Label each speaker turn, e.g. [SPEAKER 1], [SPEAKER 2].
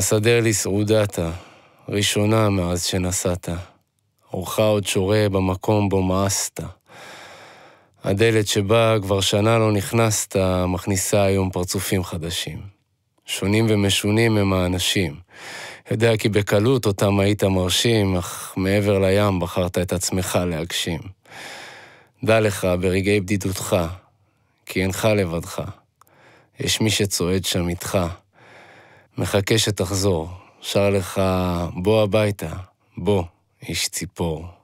[SPEAKER 1] הסדר לי סעודתה, ראשונה מאז שנסעת. אורך עוד שורה במקום בו מאסת. הדלת שבה כבר שנה לא נכנסת, מכניסה היום פרצופים חדשים. שונים ומשונים הם האנשים. יודע כי בקלות אותם היית מרשים, אך מעבר לים בחרת את עצמך להגשים. דע לך, ברגעי בדידותך, כי אינך לבדך. יש מי שצועד שם איתך. מחכה שתחזור. שר לך, בוא הביתה, בוא, איש ציפור.